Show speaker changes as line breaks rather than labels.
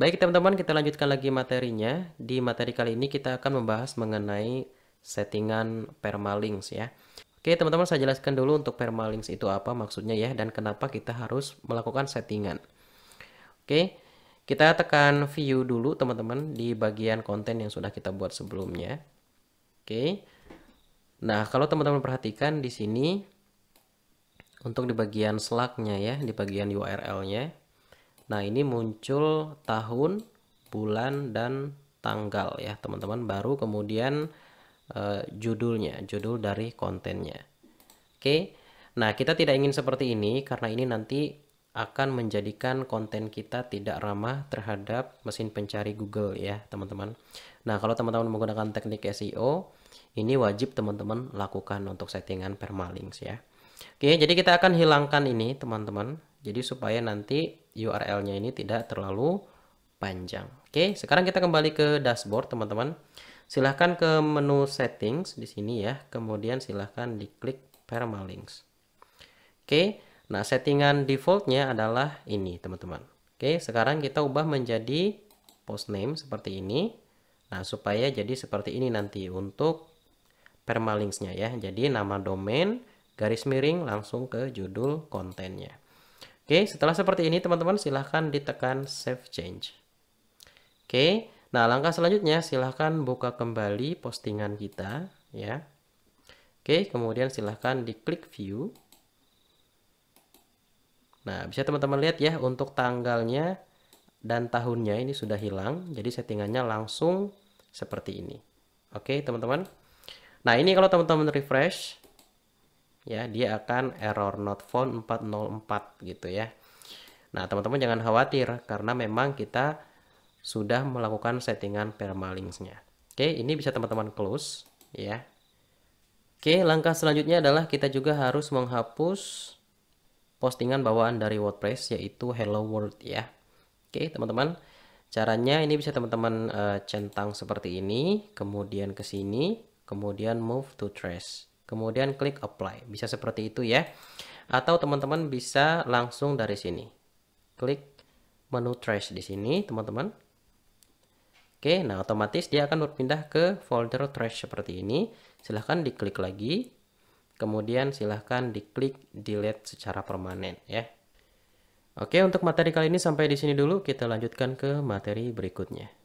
Baik teman-teman, kita lanjutkan lagi materinya. Di materi kali ini kita akan membahas mengenai settingan permalinks ya. Oke teman-teman, saya jelaskan dulu untuk permalinks itu apa maksudnya ya dan kenapa kita harus melakukan settingan. Oke, kita tekan view dulu teman-teman di bagian konten yang sudah kita buat sebelumnya. Oke. Nah, kalau teman-teman perhatikan di sini untuk di bagian slug ya, di bagian URL-nya Nah, ini muncul tahun, bulan, dan tanggal ya, teman-teman. Baru kemudian eh, judulnya, judul dari kontennya. Oke. Nah, kita tidak ingin seperti ini karena ini nanti akan menjadikan konten kita tidak ramah terhadap mesin pencari Google ya, teman-teman. Nah, kalau teman-teman menggunakan teknik SEO, ini wajib teman-teman lakukan untuk settingan permalinks ya. Oke, jadi kita akan hilangkan ini, teman-teman jadi supaya nanti URL-nya ini tidak terlalu panjang. Oke, sekarang kita kembali ke dashboard teman-teman. Silahkan ke menu settings di sini ya. Kemudian silahkan diklik permalinks. Oke, nah settingan defaultnya adalah ini teman-teman. Oke, sekarang kita ubah menjadi post name seperti ini. Nah, supaya jadi seperti ini nanti untuk permalinksnya ya. Jadi nama domain garis miring langsung ke judul kontennya. Oke, setelah seperti ini teman-teman silahkan ditekan save change. Oke, nah langkah selanjutnya silahkan buka kembali postingan kita ya. Oke, kemudian silahkan diklik view. Nah, bisa teman-teman lihat ya untuk tanggalnya dan tahunnya ini sudah hilang. Jadi settingannya langsung seperti ini. Oke, teman-teman. Nah, ini kalau teman-teman refresh, ya dia akan error not found 404 gitu ya nah teman-teman jangan khawatir karena memang kita sudah melakukan settingan permalinksnya oke ini bisa teman-teman close ya oke langkah selanjutnya adalah kita juga harus menghapus postingan bawaan dari WordPress yaitu hello world ya oke teman-teman caranya ini bisa teman-teman uh, centang seperti ini kemudian ke sini kemudian move to trash Kemudian klik apply. Bisa seperti itu ya. Atau teman-teman bisa langsung dari sini. Klik menu trash di sini, teman-teman. Oke, nah otomatis dia akan berpindah ke folder trash seperti ini. Silahkan diklik lagi. Kemudian silahkan diklik delete secara permanen ya. Oke, untuk materi kali ini sampai di sini dulu. Kita lanjutkan ke materi berikutnya.